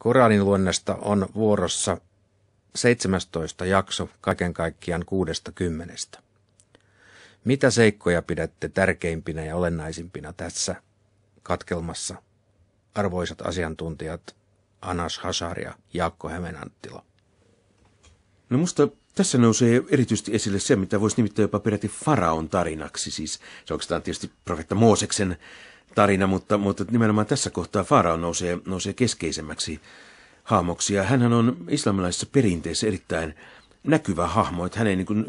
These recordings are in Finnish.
Koranin luennasta on vuorossa 17 jakso kaiken kaikkiaan 60. Mitä seikkoja pidätte tärkeimpinä ja olennaisimpina tässä katkelmassa, arvoisat asiantuntijat Anas Hasar ja Jaakko Hämenanttila? No musta tässä nousee erityisesti esille se, mitä voisi nimittää jopa peräti Faraon tarinaksi. Siis se oikeastaan tietysti profetta Mooseksen tarina, mutta, mutta nimenomaan tässä kohtaa Faarao nousee, nousee keskeisemmäksi hahmoksi. Ja hänhän on islamilaisessa perinteessä erittäin näkyvä hahmo, että hänen niin kuin,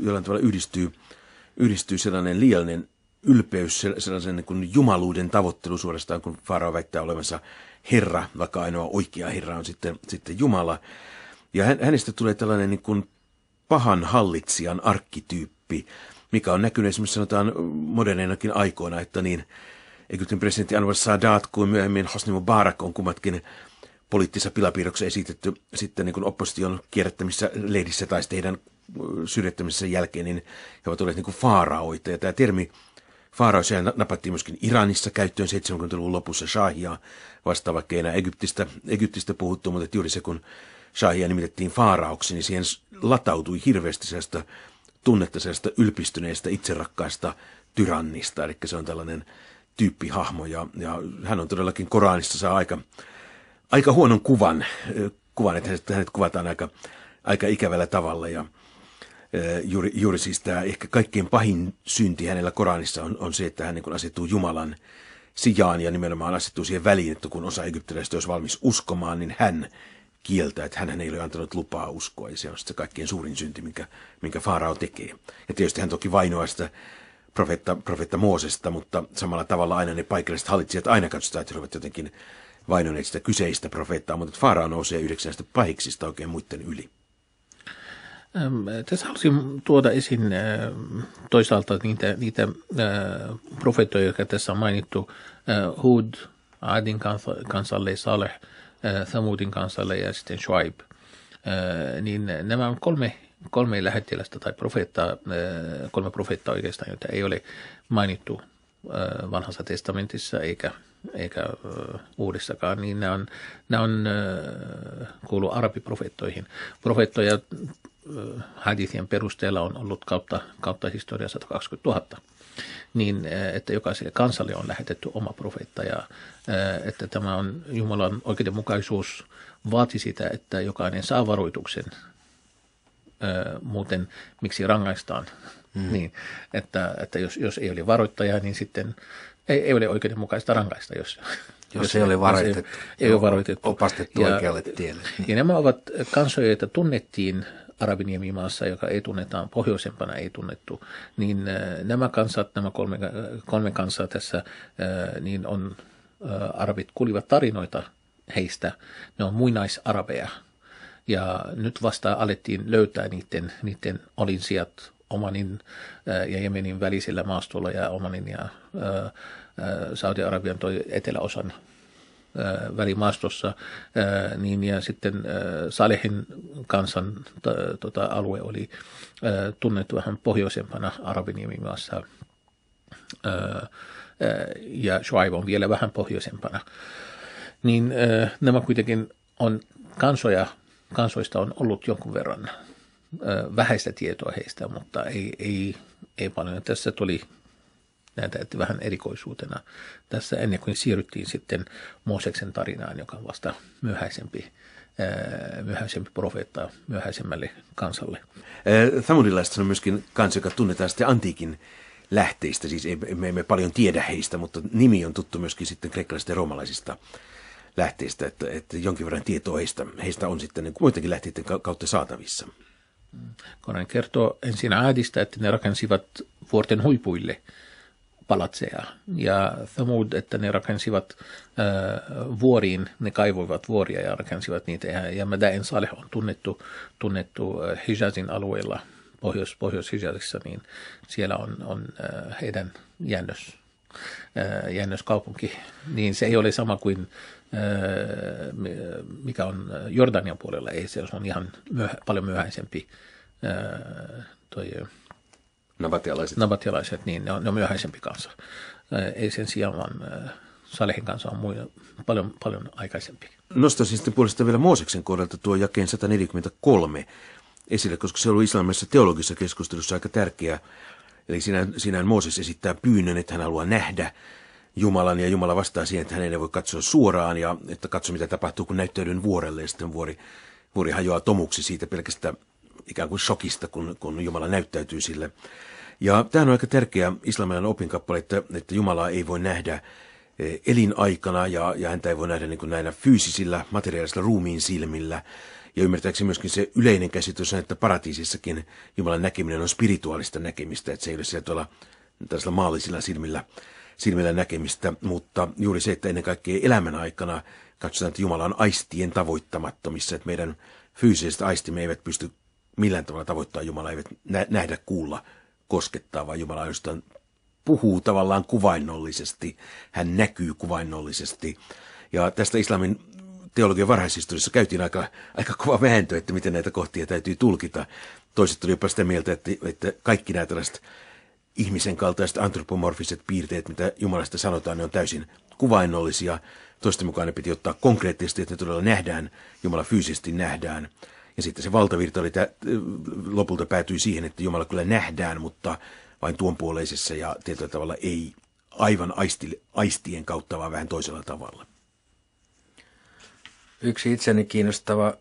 jollain tavalla yhdistyy, yhdistyy sellainen liiallinen ylpeys, sellaisen niin kuin jumaluuden tavoittelu suorastaan, kun Farao väittää olevansa herra, vaikka ainoa oikea herra on sitten, sitten Jumala. Ja hänestä tulee tällainen niin kuin pahan hallitsijan arkkityyppi, mikä on näkynyt esimerkiksi sanotaan moderneinakin aikoina, että niin – Egyptin presidentti Anwar Sadat kuin myöhemmin Hosni Mubarak on kummatkin poliittisessa pilapiirroksessa esitetty sitten niin opposition kierrättämissä leidissä tai sitten heidän syrjettämisessä jälkeen, niin he ovat olleet niin kuin faaraoita. Ja tämä termi faaraus napattiin myöskin Iranissa käyttöön 70-luvun lopussa shahia vastaan, vaikka ei enää Egyptistä, Egyptistä puhuttu, mutta juuri se, kun shahia nimitettiin faaraoksi, niin siihen latautui hirveästi sellaista tunnetta sellaista ylpistyneestä, itserakkaista tyrannista. Eli se on tällainen tyyppihahmo ja, ja hän on todellakin Koranista saa aika, aika huonon kuvan, kuvan että hänet, hänet kuvataan aika, aika ikävällä tavalla ja juuri, juuri siis tämä ehkä kaikkein pahin synti hänellä Koranissa on, on se, että hän niin asettuu Jumalan sijaan ja nimenomaan asettuu siihen väliin, että kun osa egyptiläistä olisi valmis uskomaan, niin hän kieltää, että hän ei ole antanut lupaa uskoa ja se on se kaikkein suurin synti, minkä, minkä Faarao tekee. Ja tietysti hän toki vainoaa sitä profeetta, profeetta Moosesta, mutta samalla tavalla aina ne paikalliset hallitsijat aina katsotaan, että he ovat jotenkin vainoneet sitä kyseistä profeettaa, mutta Faarao nousee yhdeksästä pahiksista oikein muiden yli. Tässä halusin tuoda esiin toisaalta niitä, niitä profeettoja, jotka tässä on mainittu, Hud, Adin kansalle, Saleh, Thamudin kansalle ja sitten Shuaib. Niin nämä on kolme kolme lähettilästä tai profeettaa, äh, kolme profeettaa oikeastaan, joita ei ole mainittu äh, vanhassa testamentissa eikä, eikä äh, uudessakaan, niin nämä on, nämä on kuulu arabiprofeettoihin. Profeettoja hadithien perusteella on ollut kautta, kautta historiaa 120 000 niin että jokaiselle kansalle on lähetetty oma profeetta ja että tämä on Jumalan oikeudenmukaisuus vaati sitä, että jokainen saa varoituksen muuten miksi rangaistaan. Mm. Niin, että, että jos, jos ei ole varoittaja, niin sitten ei, ei ole oikeudenmukaista rangaista, jos, jos, jos ei ole varoitettu, ei, ei ole varoitettu. opastettu ja, oikealle tielle. Niin. Ja nämä ovat kansoja, joita tunnettiin Arabiniemimaassa, joka ei tunnetaan pohjoisempana, ei tunnettu, niin nämä kansat, nämä kolme, kolme kansaa tässä, niin on, arabit kulivat tarinoita heistä. Ne on muinaisarabeja. Ja nyt vasta alettiin löytää niiden, niiden olinsijat Omanin äh, ja Jemenin välisellä maastolla ja Omanin ja äh, äh, Saudi-Arabian toi eteläosan välimaastossa, niin ja sitten Salehin kansan tota, alue oli tunnettu vähän pohjoisempana Arabiniemimaassa ja Shuaib on vielä vähän pohjoisempana. Niin nämä kuitenkin on kansoja, kansoista on ollut jonkun verran vähäistä tietoa heistä, mutta ei, ei, ei paljon. Tässä tuli näitä että vähän erikoisuutena tässä ennen kuin siirryttiin sitten Mooseksen tarinaan, joka on vasta myöhäisempi myöhäisempi profeetta myöhäisemmälle kansalle. Thamudilaiset on myöskin kansa, joka tunnetaan sitten antiikin lähteistä, siis me emme paljon tiedä heistä, mutta nimi on tuttu myöskin sitten kreikkalaisista ja roomalaisista lähteistä, että, että jonkin verran tietoa heistä, heistä on sitten niin muidenkin lähteiden kautta saatavissa. Mm. Konan kertoo ensin äidistä, että ne rakensivat vuorten huipuille palatseja ja Thamud, että ne rakensivat äh, vuoriin, ne kaivoivat vuoria ja rakensivat niitä. Ja, ja Madain Saleh on tunnettu, tunnettu Hijazin alueella, pohjois, Pohjois-Hijazissa, niin siellä on, on äh, heidän jännös, äh, jännöskaupunki. Niin se ei ole sama kuin Öö, mikä on öö, Jordanian puolella, ei se on ihan myöh- paljon myöhäisempi öö, toi nabatialaiset. Navatialaiset, niin ne on, ne on myöhäisempi kanssa. Ei sen sijaan, vaan Salehin kanssa on muina, paljon, paljon aikaisempi. Nostaisin sitten puolestaan vielä Mooseksen kohdalta tuo jakeen 143 esille, koska se on ollut islamissa teologisessa keskustelussa aika tärkeä. Eli sinä, sinä Mooses esittää pyynnön, että hän haluaa nähdä Jumalan ja Jumala vastaa siihen, että hänen ei voi katsoa suoraan ja että katso mitä tapahtuu, kun näyttäydyn vuorelle ja sitten vuori, vuori hajoaa tomuksi siitä pelkästä ikään kuin shokista, kun, kun Jumala näyttäytyy sille. Ja tämä on aika tärkeä islamilainen opinkappale, että, että Jumalaa ei voi nähdä e, elinaikana ja, ja häntä ei voi nähdä niin kuin näinä fyysisillä, materiaalisilla ruumiin silmillä. Ja ymmärtääkseni myöskin se yleinen käsitys on, että paratiisissakin Jumalan näkeminen on spirituaalista näkemistä, että se ei ole siellä tuolla tällaisilla maallisilla silmillä silmillä näkemistä, mutta juuri se, että ennen kaikkea elämän aikana katsotaan, että Jumala on aistien tavoittamattomissa, että meidän fyysiset aistimme eivät pysty millään tavalla tavoittaa Jumalaa, eivät nähdä, kuulla, koskettaa, vaan Jumala jostain puhuu tavallaan kuvainnollisesti, hän näkyy kuvainnollisesti. Ja tästä islamin teologian varhaishistoriassa käytiin aika, aika kova vääntö, että miten näitä kohtia täytyy tulkita. Toiset tuli jopa sitä mieltä, että, että kaikki nämä tällaiset ihmisen kaltaiset antropomorfiset piirteet, mitä Jumalasta sanotaan, ne on täysin kuvainnollisia. Toisten mukaan ne piti ottaa konkreettisesti, että ne todella nähdään, Jumala fyysisesti nähdään. Ja sitten se valtavirta oli tä- lopulta päätyi siihen, että Jumala kyllä nähdään, mutta vain tuonpuoleisessa ja tietyllä tavalla ei aivan aistille, aistien kautta, vaan vähän toisella tavalla. Yksi itseni kiinnostava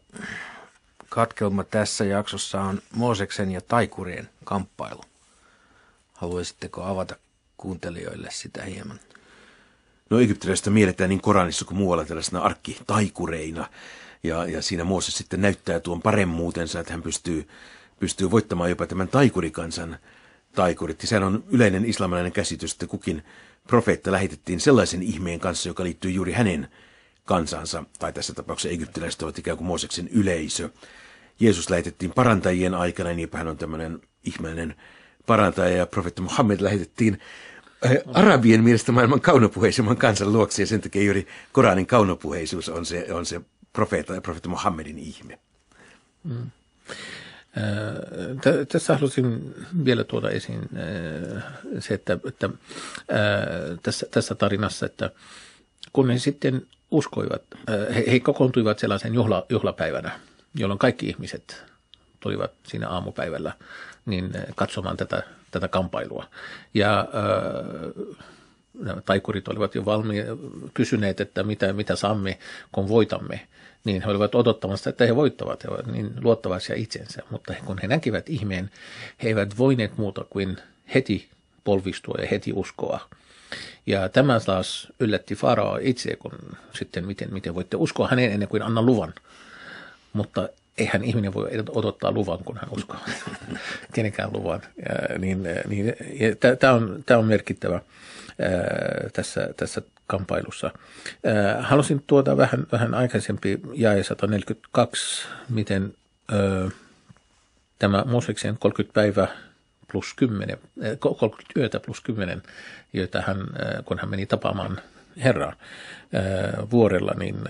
katkelma tässä jaksossa on Mooseksen ja taikurien kamppailu. Haluaisitteko avata kuuntelijoille sitä hieman? No egyptiläistä mielletään niin Koranissa kuin muualla tällaisena arkkitaikureina. Ja, ja siinä Mooses sitten näyttää tuon paremmuutensa, että hän pystyy, pystyy voittamaan jopa tämän taikurikansan taikurit. Ja sehän on yleinen islamilainen käsitys, että kukin profeetta lähetettiin sellaisen ihmeen kanssa, joka liittyy juuri hänen kansansa, tai tässä tapauksessa egyptiläiset ovat ikään kuin Mooseksen yleisö. Jeesus lähetettiin parantajien aikana, niin hän on tämmöinen ihmeellinen parantaja ja profeetta Muhammed lähetettiin eh, Arabien mielestä maailman kaunopuheisemman kansan luokse ja sen takia juuri Koranin kaunopuheisuus on se, on se profeetta ja profeetta Muhammedin ihme. Mm. Äh, tässä halusin vielä tuoda esiin äh, se, että, että äh, tässä, tässä tarinassa, että kun he sitten uskoivat, he, he kokoontuivat sellaisen juhla, juhlapäivänä, jolloin kaikki ihmiset tulivat siinä aamupäivällä niin äh, katsomaan tätä, tätä kampailua. Ja ää, äh, taikurit olivat jo valmiit kysyneet, että mitä, mitä saamme, kun voitamme. Niin he olivat odottamassa, että he voittavat, he olivat niin luottavaisia itsensä. Mutta kun he näkivät ihmeen, he eivät voineet muuta kuin heti polvistua ja heti uskoa. Ja tämä taas yllätti Faraa itse, kun sitten miten, miten voitte uskoa häneen ennen kuin anna luvan. Mutta eihän ihminen voi odottaa luvan, kun hän uskoo kenenkään luvan. Niin, eh, niin, Tämä on, on merkittävä eh, tässä, tässä kamppailussa. Eh, halusin tuoda vähän, vähän aikaisempi jae 142, miten ö, tämä Moseksen 30 päivää plus 10, 30 yötä plus 10, joita hän, kun hän meni tapaamaan Herraa vuorella, niin –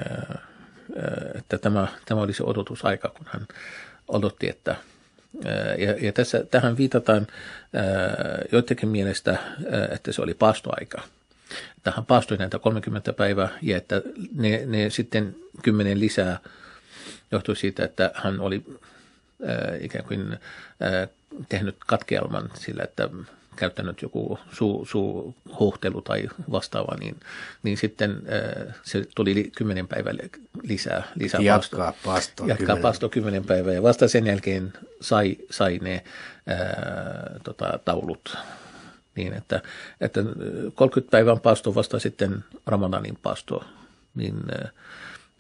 että tämä, tämä oli se odotusaika, kun hän odotti, että ja, ja tässä, tähän viitataan joidenkin mielestä, että se oli paastoaika. Tähän paastoi näitä 30 päivää ja että ne, ne sitten kymmenen lisää johtui siitä, että hän oli ikään kuin tehnyt katkelman sillä, että käyttänyt joku suu, suuhuhtelu tai vastaava, niin, niin sitten äh, se tuli kymmenen päivän lisää. lisää jatkaa pasto. Jatkaa pasto kymmenen päivää ja vasta sen jälkeen sai, sai ne ää, äh, tota, taulut niin, että, että 30 äh, päivän pasto vasta sitten Ramadanin pasto niin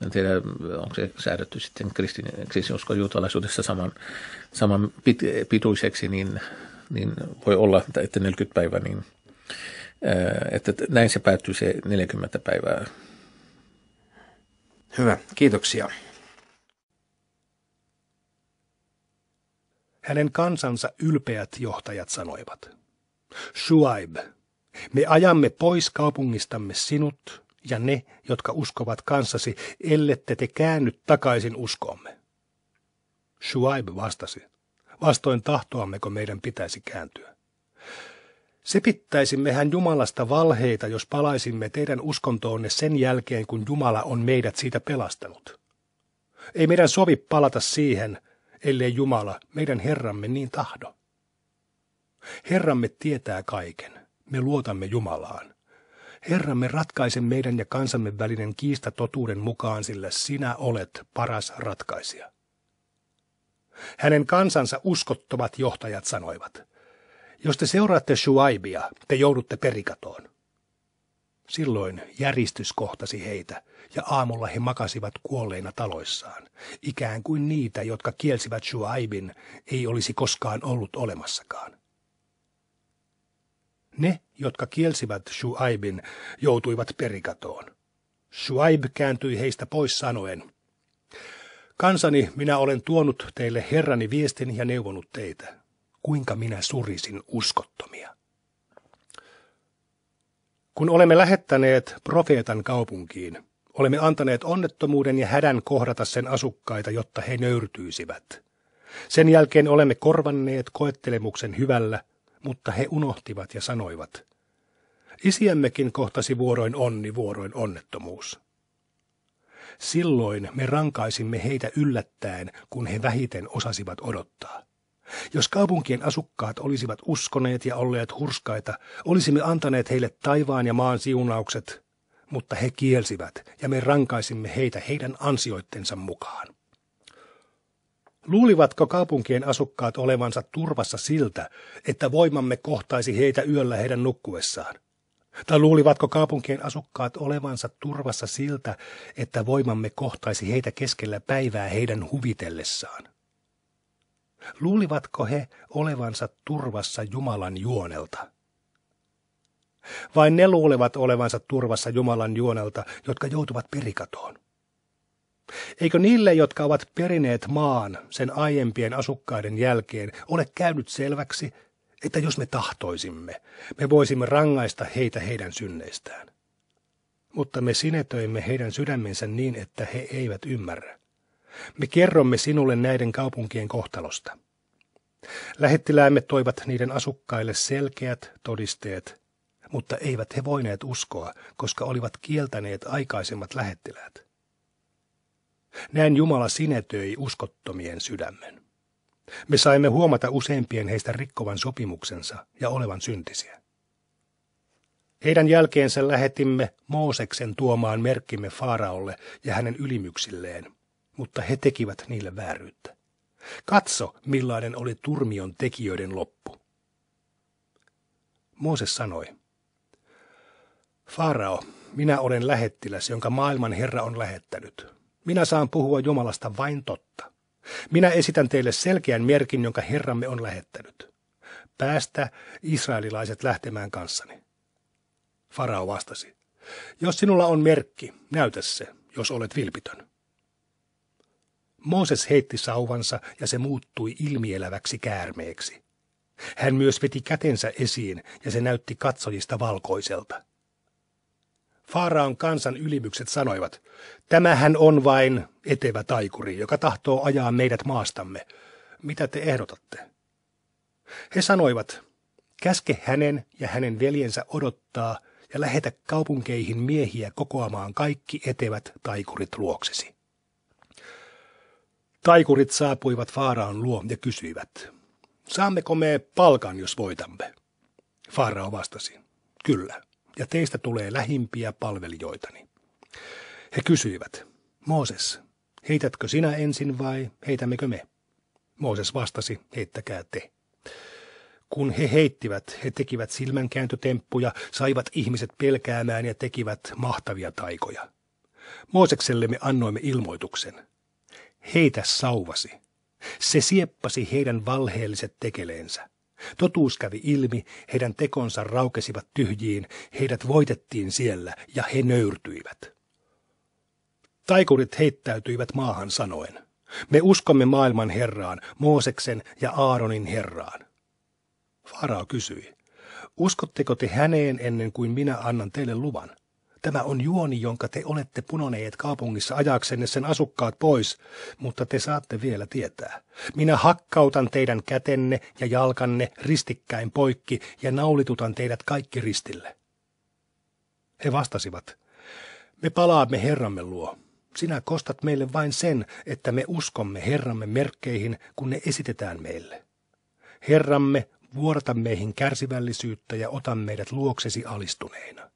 en tiedä, onko se säädetty sitten kristin, kristinuskon juutalaisuudessa saman, saman pit, pituiseksi, niin niin voi olla, että 40 päivää, niin että näin se päättyy se 40 päivää. Hyvä, kiitoksia. Hänen kansansa ylpeät johtajat sanoivat, Shuaib, me ajamme pois kaupungistamme sinut ja ne, jotka uskovat kanssasi, ellette te käänny takaisin uskomme. Shuaib vastasi, vastoin tahtoammeko meidän pitäisi kääntyä. Sepittäisimmehän Jumalasta valheita, jos palaisimme teidän uskontoonne sen jälkeen, kun Jumala on meidät siitä pelastanut. Ei meidän sovi palata siihen, ellei Jumala, meidän Herramme, niin tahdo. Herramme tietää kaiken. Me luotamme Jumalaan. Herramme ratkaise meidän ja kansamme välinen kiista totuuden mukaan, sillä sinä olet paras ratkaisija hänen kansansa uskottomat johtajat sanoivat. Jos te seuraatte Shuaibia, te joudutte perikatoon. Silloin järistys kohtasi heitä, ja aamulla he makasivat kuolleina taloissaan, ikään kuin niitä, jotka kielsivät Shuaibin, ei olisi koskaan ollut olemassakaan. Ne, jotka kielsivät Shuaibin, joutuivat perikatoon. Shuaib kääntyi heistä pois sanoen, Kansani minä olen tuonut teille Herrani viestin ja neuvonut teitä, kuinka minä surisin uskottomia. Kun olemme lähettäneet profeetan kaupunkiin, olemme antaneet onnettomuuden ja hädän kohdata sen asukkaita, jotta he nöyrtyisivät. Sen jälkeen olemme korvanneet koettelemuksen hyvällä, mutta he unohtivat ja sanoivat, isiämmekin kohtasi vuoroin onni, vuoroin onnettomuus. Silloin me rankaisimme heitä yllättäen, kun he vähiten osasivat odottaa. Jos kaupunkien asukkaat olisivat uskoneet ja olleet hurskaita, olisimme antaneet heille taivaan ja maan siunaukset, mutta he kielsivät ja me rankaisimme heitä heidän ansioittensa mukaan. Luulivatko kaupunkien asukkaat olevansa turvassa siltä, että voimamme kohtaisi heitä yöllä heidän nukkuessaan? Tai luulivatko kaupunkien asukkaat olevansa turvassa siltä, että voimamme kohtaisi heitä keskellä päivää heidän huvitellessaan? Luulivatko he olevansa turvassa Jumalan juonelta? Vain ne luulevat olevansa turvassa Jumalan juonelta, jotka joutuvat perikatoon. Eikö niille, jotka ovat perineet maan sen aiempien asukkaiden jälkeen, ole käynyt selväksi, että jos me tahtoisimme, me voisimme rangaista heitä heidän synneistään. Mutta me sinetöimme heidän sydämensä niin, että he eivät ymmärrä. Me kerromme sinulle näiden kaupunkien kohtalosta. Lähettiläämme toivat niiden asukkaille selkeät todisteet, mutta eivät he voineet uskoa, koska olivat kieltäneet aikaisemmat lähettiläät. Näin Jumala sinetöi uskottomien sydämen. Me saimme huomata useimpien heistä rikkovan sopimuksensa ja olevan syntisiä. Heidän jälkeensä lähetimme Mooseksen tuomaan merkkimme Faaraolle ja hänen ylimyksilleen, mutta he tekivät niille vääryyttä. Katso, millainen oli turmion tekijöiden loppu. Mooses sanoi, Farao, minä olen lähettiläs, jonka maailman Herra on lähettänyt. Minä saan puhua Jumalasta vain totta. Minä esitän teille selkeän merkin, jonka Herramme on lähettänyt. Päästä israelilaiset lähtemään kanssani. Farao vastasi, jos sinulla on merkki, näytä se, jos olet vilpitön. Mooses heitti sauvansa ja se muuttui ilmieläväksi käärmeeksi. Hän myös veti kätensä esiin ja se näytti katsojista valkoiselta. Faaraon kansan ylimykset sanoivat, tämähän on vain etevä taikuri, joka tahtoo ajaa meidät maastamme. Mitä te ehdotatte? He sanoivat, käske hänen ja hänen veljensä odottaa ja lähetä kaupunkeihin miehiä kokoamaan kaikki etevät taikurit luoksesi. Taikurit saapuivat Faaraon luo ja kysyivät, saammeko me palkan, jos voitamme? Faarao vastasi, kyllä ja teistä tulee lähimpiä palvelijoitani. He kysyivät, Mooses, heitätkö sinä ensin vai heitämmekö me? Mooses vastasi, heittäkää te. Kun he heittivät, he tekivät silmänkääntötemppuja, saivat ihmiset pelkäämään ja tekivät mahtavia taikoja. Moosekselle me annoimme ilmoituksen. Heitä sauvasi. Se sieppasi heidän valheelliset tekeleensä. Totuus kävi ilmi, heidän tekonsa raukesivat tyhjiin, heidät voitettiin siellä ja he nöyrtyivät. Taikurit heittäytyivät maahan sanoen, me uskomme maailman Herraan, Mooseksen ja Aaronin Herraan. Farao kysyi, uskotteko te häneen ennen kuin minä annan teille luvan? Tämä on juoni, jonka te olette punoneet kaupungissa ajaksenne sen asukkaat pois, mutta te saatte vielä tietää. Minä hakkautan teidän kätenne ja jalkanne ristikkäin poikki ja naulitutan teidät kaikki ristille. He vastasivat, me palaamme Herramme luo. Sinä kostat meille vain sen, että me uskomme Herramme merkkeihin, kun ne esitetään meille. Herramme, vuorata meihin kärsivällisyyttä ja ota meidät luoksesi alistuneina.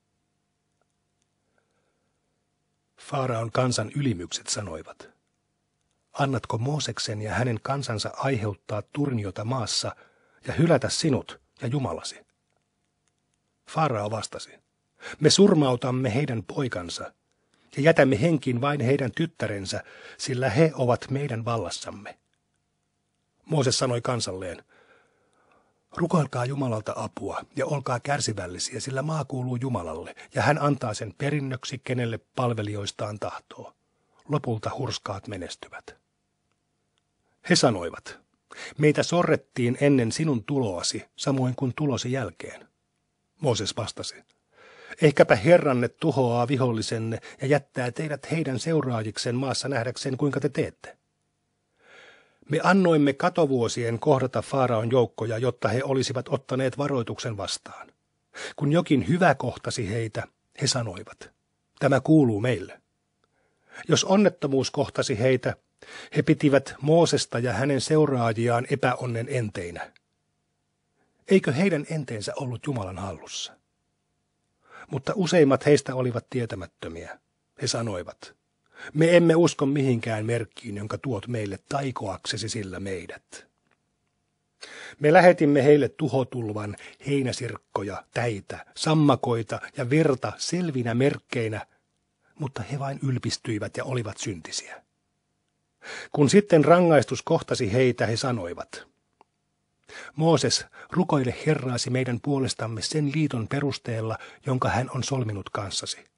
Faaraon kansan ylimykset sanoivat, Annatko Mooseksen ja hänen kansansa aiheuttaa turniota maassa ja hylätä sinut ja Jumalasi? Faarao vastasi, me surmautamme heidän poikansa ja jätämme henkiin vain heidän tyttärensä, sillä he ovat meidän vallassamme. Mooses sanoi kansalleen, Rukoilkaa Jumalalta apua ja olkaa kärsivällisiä, sillä maa kuuluu Jumalalle, ja hän antaa sen perinnöksi, kenelle palvelijoistaan tahtoo. Lopulta hurskaat menestyvät. He sanoivat, meitä sorrettiin ennen sinun tuloasi, samoin kuin tulosi jälkeen. Mooses vastasi, ehkäpä Herranne tuhoaa vihollisenne ja jättää teidät heidän seuraajikseen maassa nähdäkseen, kuinka te teette. Me annoimme katovuosien kohdata Faaraon joukkoja, jotta he olisivat ottaneet varoituksen vastaan. Kun jokin hyvä kohtasi heitä, he sanoivat, tämä kuuluu meille. Jos onnettomuus kohtasi heitä, he pitivät Moosesta ja hänen seuraajiaan epäonnen enteinä. Eikö heidän enteensä ollut Jumalan hallussa? Mutta useimmat heistä olivat tietämättömiä. He sanoivat, me emme usko mihinkään merkkiin, jonka tuot meille taikoaksesi sillä meidät. Me lähetimme heille tuhotulvan, heinäsirkkoja, täitä, sammakoita ja verta selvinä merkkeinä, mutta he vain ylpistyivät ja olivat syntisiä. Kun sitten rangaistus kohtasi heitä, he sanoivat, Mooses, rukoile Herraasi meidän puolestamme sen liiton perusteella, jonka hän on solminut kanssasi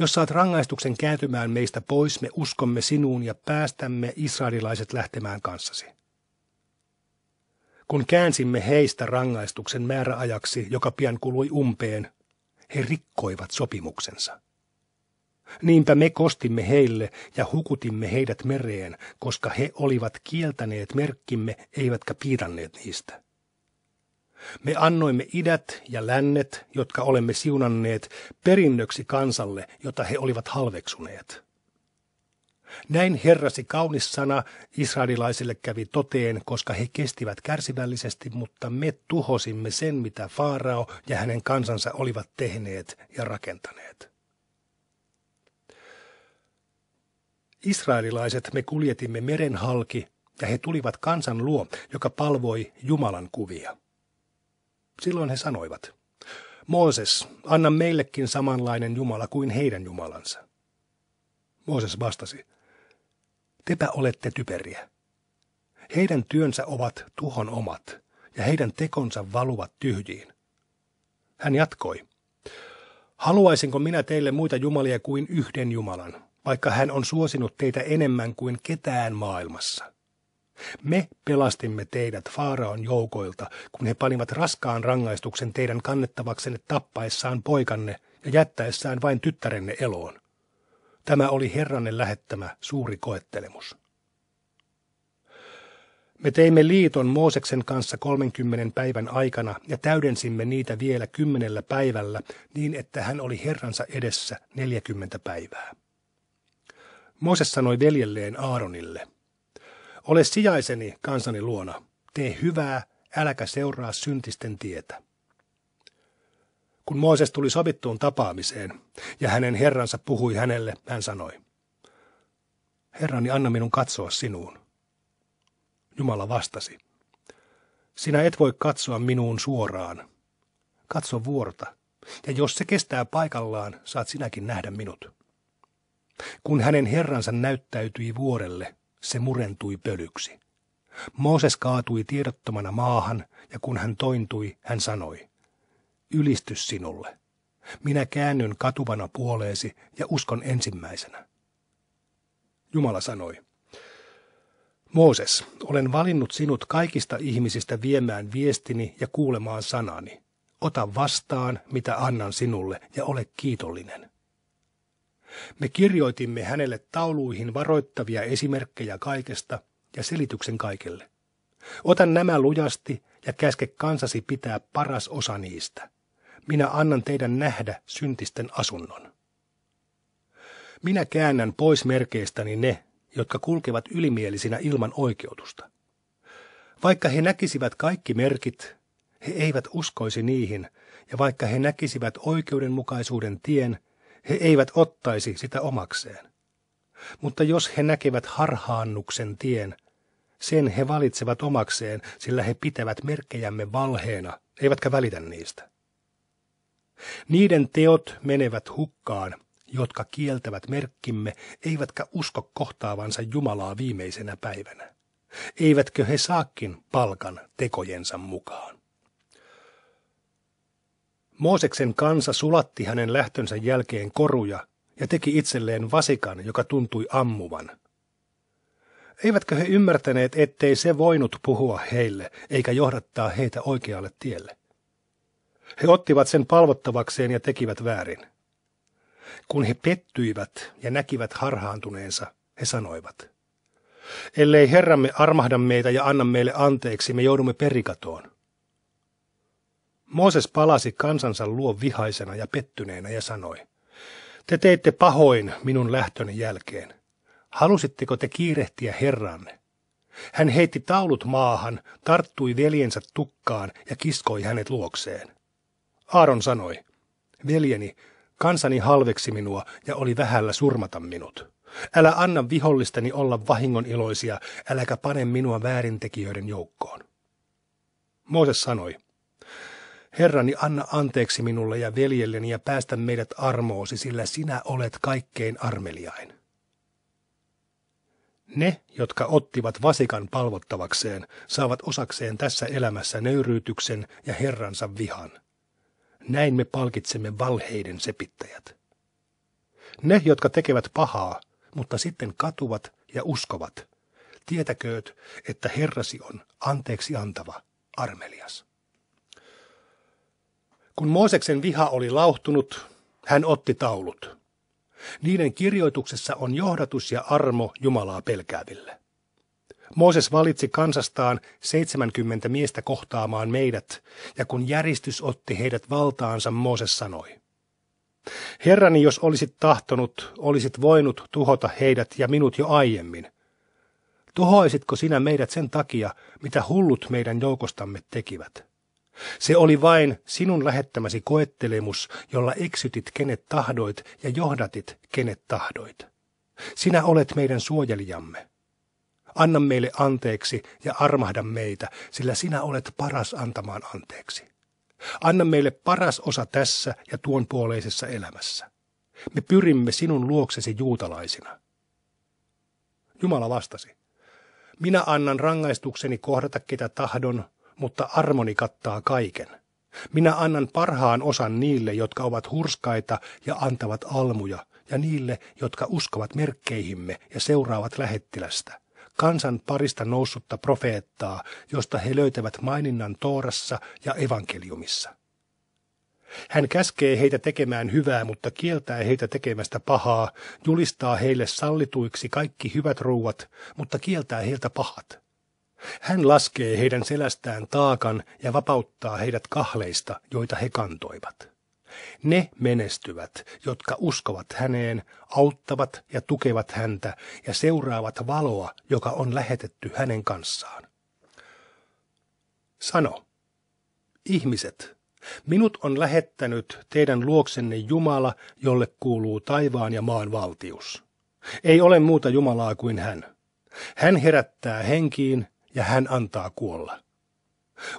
jos saat rangaistuksen kääntymään meistä pois, me uskomme sinuun ja päästämme israelilaiset lähtemään kanssasi. Kun käänsimme heistä rangaistuksen määräajaksi, joka pian kului umpeen, he rikkoivat sopimuksensa. Niinpä me kostimme heille ja hukutimme heidät mereen, koska he olivat kieltäneet merkkimme eivätkä piiranneet niistä. Me annoimme idät ja lännet, jotka olemme siunanneet, perinnöksi kansalle, jota he olivat halveksuneet. Näin Herrasi kaunis sana israelilaisille kävi toteen, koska he kestivät kärsivällisesti, mutta me tuhosimme sen, mitä Faarao ja hänen kansansa olivat tehneet ja rakentaneet. Israelilaiset me kuljetimme meren halki, ja he tulivat kansan luo, joka palvoi Jumalan kuvia. Silloin he sanoivat, Mooses, anna meillekin samanlainen Jumala kuin heidän Jumalansa. Mooses vastasi, tepä olette typeriä. Heidän työnsä ovat tuhon omat, ja heidän tekonsa valuvat tyhjiin. Hän jatkoi, haluaisinko minä teille muita jumalia kuin yhden Jumalan, vaikka hän on suosinut teitä enemmän kuin ketään maailmassa. Me pelastimme teidät Faaraon joukoilta, kun he panivat raskaan rangaistuksen teidän kannettavaksenne tappaessaan poikanne ja jättäessään vain tyttärenne eloon. Tämä oli Herranne lähettämä suuri koettelemus. Me teimme liiton Mooseksen kanssa 30 päivän aikana ja täydensimme niitä vielä kymmenellä päivällä niin, että hän oli Herransa edessä 40 päivää. Mooses sanoi veljelleen Aaronille – ole sijaiseni kansani luona. Tee hyvää, äläkä seuraa syntisten tietä. Kun Mooses tuli sovittuun tapaamiseen ja hänen herransa puhui hänelle, hän sanoi, Herrani, anna minun katsoa sinuun. Jumala vastasi, sinä et voi katsoa minuun suoraan. Katso vuorta, ja jos se kestää paikallaan, saat sinäkin nähdä minut. Kun hänen herransa näyttäytyi vuorelle, se murentui pölyksi. Mooses kaatui tiedottomana maahan, ja kun hän tointui, hän sanoi, Ylistys sinulle. Minä käännyn katuvana puoleesi ja uskon ensimmäisenä. Jumala sanoi, Mooses, olen valinnut sinut kaikista ihmisistä viemään viestini ja kuulemaan sanani. Ota vastaan, mitä annan sinulle, ja ole kiitollinen. Me kirjoitimme hänelle tauluihin varoittavia esimerkkejä kaikesta ja selityksen kaikelle. Ota nämä lujasti ja käske kansasi pitää paras osa niistä. Minä annan teidän nähdä syntisten asunnon. Minä käännän pois merkeistäni ne, jotka kulkevat ylimielisinä ilman oikeutusta. Vaikka he näkisivät kaikki merkit, he eivät uskoisi niihin, ja vaikka he näkisivät oikeudenmukaisuuden tien – he eivät ottaisi sitä omakseen. Mutta jos he näkevät harhaannuksen tien, sen he valitsevat omakseen, sillä he pitävät merkkejämme valheena, eivätkä välitä niistä. Niiden teot menevät hukkaan, jotka kieltävät merkkimme, eivätkä usko kohtaavansa Jumalaa viimeisenä päivänä. Eivätkö he saakin palkan tekojensa mukaan? Mooseksen kansa sulatti hänen lähtönsä jälkeen koruja ja teki itselleen vasikan, joka tuntui ammuvan. Eivätkö he ymmärtäneet, ettei se voinut puhua heille eikä johdattaa heitä oikealle tielle? He ottivat sen palvottavakseen ja tekivät väärin. Kun he pettyivät ja näkivät harhaantuneensa, he sanoivat, ellei Herramme armahda meitä ja anna meille anteeksi, me joudumme perikatoon. Mooses palasi kansansa luo vihaisena ja pettyneenä ja sanoi, Te teitte pahoin minun lähtöni jälkeen. Halusitteko te kiirehtiä Herranne? Hän heitti taulut maahan, tarttui veljensä tukkaan ja kiskoi hänet luokseen. Aaron sanoi, Veljeni, kansani halveksi minua ja oli vähällä surmata minut. Älä anna vihollistani olla vahingon iloisia, äläkä pane minua väärintekijöiden joukkoon. Mooses sanoi, Herrani, anna anteeksi minulle ja veljelleni ja päästä meidät armoosi, sillä sinä olet kaikkein armeliain. Ne, jotka ottivat vasikan palvottavakseen, saavat osakseen tässä elämässä nöyryytyksen ja Herransa vihan. Näin me palkitsemme valheiden sepittäjät. Ne, jotka tekevät pahaa, mutta sitten katuvat ja uskovat, tietäkööt, että Herrasi on anteeksi antava, armelias. Kun Mooseksen viha oli lauhtunut, hän otti taulut. Niiden kirjoituksessa on johdatus ja armo Jumalaa pelkääville. Mooses valitsi kansastaan 70 miestä kohtaamaan meidät, ja kun järjestys otti heidät valtaansa, Mooses sanoi, Herrani, jos olisit tahtonut, olisit voinut tuhota heidät ja minut jo aiemmin. Tuhoisitko sinä meidät sen takia, mitä hullut meidän joukostamme tekivät? Se oli vain sinun lähettämäsi koettelemus, jolla eksytit kenet tahdoit ja johdatit kenet tahdoit. Sinä olet meidän suojelijamme. Anna meille anteeksi ja armahda meitä, sillä sinä olet paras antamaan anteeksi. Anna meille paras osa tässä ja tuon puoleisessa elämässä. Me pyrimme sinun luoksesi juutalaisina. Jumala vastasi. Minä annan rangaistukseni kohdata ketä tahdon, mutta armoni kattaa kaiken. Minä annan parhaan osan niille, jotka ovat hurskaita ja antavat almuja, ja niille, jotka uskovat merkkeihimme ja seuraavat lähettilästä kansan parista noussutta profeettaa, josta he löytävät maininnan Toorassa ja evankeliumissa. Hän käskee heitä tekemään hyvää, mutta kieltää heitä tekemästä pahaa, julistaa heille sallituiksi kaikki hyvät ruuat, mutta kieltää heiltä pahat. Hän laskee heidän selästään taakan ja vapauttaa heidät kahleista, joita he kantoivat. Ne menestyvät, jotka uskovat häneen, auttavat ja tukevat häntä ja seuraavat valoa, joka on lähetetty hänen kanssaan. Sano, ihmiset, minut on lähettänyt teidän luoksenne Jumala, jolle kuuluu taivaan ja maan valtius. Ei ole muuta Jumalaa kuin hän. Hän herättää henkiin ja hän antaa kuolla.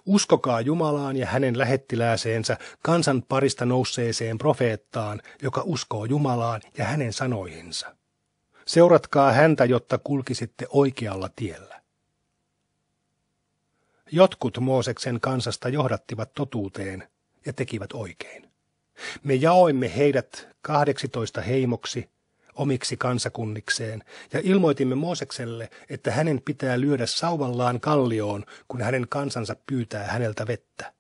Uskokaa Jumalaan ja hänen lähettilääseensä kansan parista nousseeseen profeettaan, joka uskoo Jumalaan ja hänen sanoihinsa. Seuratkaa häntä, jotta kulkisitte oikealla tiellä. Jotkut Mooseksen kansasta johdattivat totuuteen ja tekivät oikein. Me jaoimme heidät kahdeksitoista heimoksi omiksi kansakunnikseen, ja ilmoitimme Moosekselle, että hänen pitää lyödä sauvallaan kallioon, kun hänen kansansa pyytää häneltä vettä.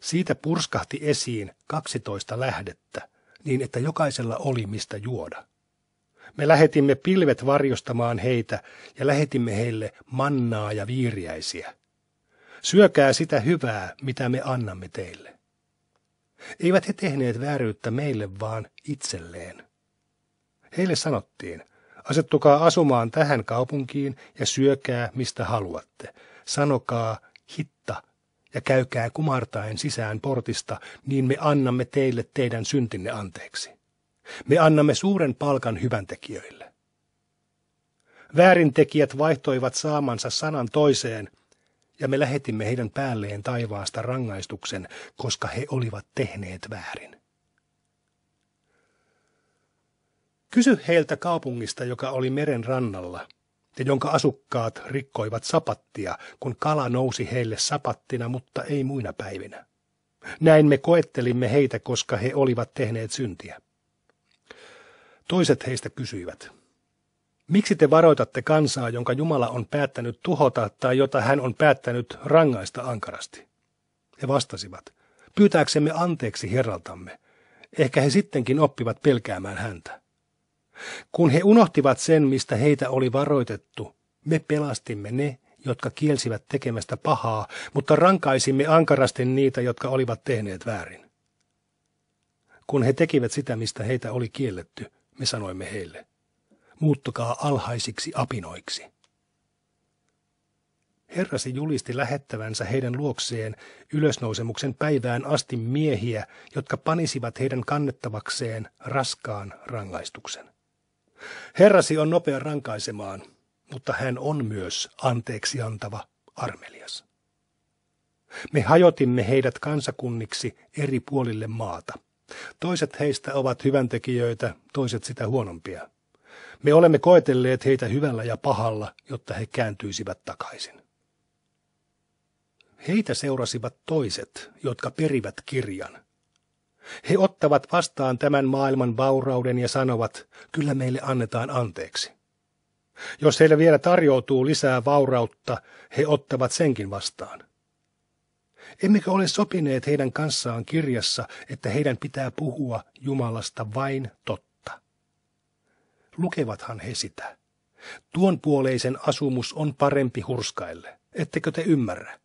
Siitä purskahti esiin kaksitoista lähdettä, niin että jokaisella oli mistä juoda. Me lähetimme pilvet varjostamaan heitä ja lähetimme heille mannaa ja viiriäisiä. Syökää sitä hyvää, mitä me annamme teille. Eivät he tehneet vääryyttä meille, vaan itselleen. Heille sanottiin, asettukaa asumaan tähän kaupunkiin ja syökää mistä haluatte. Sanokaa hitta ja käykää kumartaen sisään portista, niin me annamme teille teidän syntinne anteeksi. Me annamme suuren palkan hyväntekijöille. Väärintekijät vaihtoivat saamansa sanan toiseen, ja me lähetimme heidän päälleen taivaasta rangaistuksen, koska he olivat tehneet väärin. Kysy heiltä kaupungista, joka oli meren rannalla, ja jonka asukkaat rikkoivat sapattia, kun kala nousi heille sapattina, mutta ei muina päivinä. Näin me koettelimme heitä, koska he olivat tehneet syntiä. Toiset heistä kysyivät, miksi te varoitatte kansaa, jonka Jumala on päättänyt tuhota tai jota hän on päättänyt rangaista ankarasti? He vastasivat, pyytääksemme anteeksi herraltamme. Ehkä he sittenkin oppivat pelkäämään häntä. Kun he unohtivat sen, mistä heitä oli varoitettu, me pelastimme ne, jotka kielsivät tekemästä pahaa, mutta rankaisimme ankarasti niitä, jotka olivat tehneet väärin. Kun he tekivät sitä, mistä heitä oli kielletty, me sanoimme heille, muuttukaa alhaisiksi apinoiksi. Herrasi julisti lähettävänsä heidän luokseen ylösnousemuksen päivään asti miehiä, jotka panisivat heidän kannettavakseen raskaan rangaistuksen. Herrasi on nopea rankaisemaan, mutta hän on myös anteeksi antava armelias. Me hajotimme heidät kansakunniksi eri puolille maata. Toiset heistä ovat hyväntekijöitä, toiset sitä huonompia. Me olemme koetelleet heitä hyvällä ja pahalla, jotta he kääntyisivät takaisin. Heitä seurasivat toiset, jotka perivät kirjan, he ottavat vastaan tämän maailman vaurauden ja sanovat, kyllä meille annetaan anteeksi. Jos heille vielä tarjoutuu lisää vaurautta, he ottavat senkin vastaan. Emmekö ole sopineet heidän kanssaan kirjassa, että heidän pitää puhua Jumalasta vain totta? Lukevathan he sitä. Tuon puoleisen asumus on parempi hurskaille. Ettekö te ymmärrä?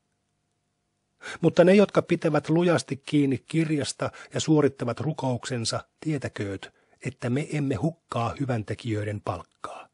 Mutta ne, jotka pitävät lujasti kiinni kirjasta ja suorittavat rukouksensa, tietäkööt, että me emme hukkaa hyväntekijöiden palkkaa.